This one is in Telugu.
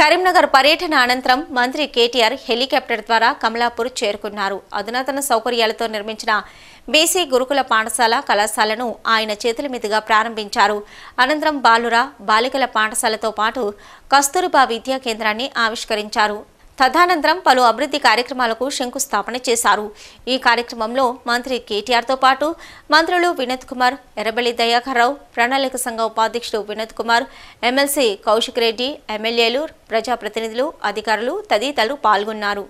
కరీంనగర్ పర్యటన అనంతరం మంత్రి కేటీఆర్ హెలికాప్టర్ ద్వారా కమలాపూర్ చేరుకున్నారు అధునాతన సౌకర్యాలతో నిర్మించిన బీసీ గురుకుల పాఠశాల కళాశాలను ఆయన చేతుల మీదుగా ప్రారంభించారు అనంతరం బాలుర బాలికల పాఠశాలతో పాటు కస్తూరిబా విద్యా కేంద్రాన్ని ఆవిష్కరించారు తదనంతరం పలు అభివృద్ధి కార్యక్రమాలకు శంకుస్థాపన చేశారు ఈ కార్యక్రమంలో మంత్రి కేటీఆర్తో పాటు మంత్రులు వినోద్ కుమార్ ఎర్రబెల్లి దయాకర్రావు ప్రణాళిక సంఘ ఉపాధ్యక్షుడు వినోద్ కుమార్ ఎమ్మెల్సీ కౌశిక్ రెడ్డి ఎమ్మెల్యేలు ప్రజాప్రతినిధులు అధికారులు తదితరులు పాల్గొన్నారు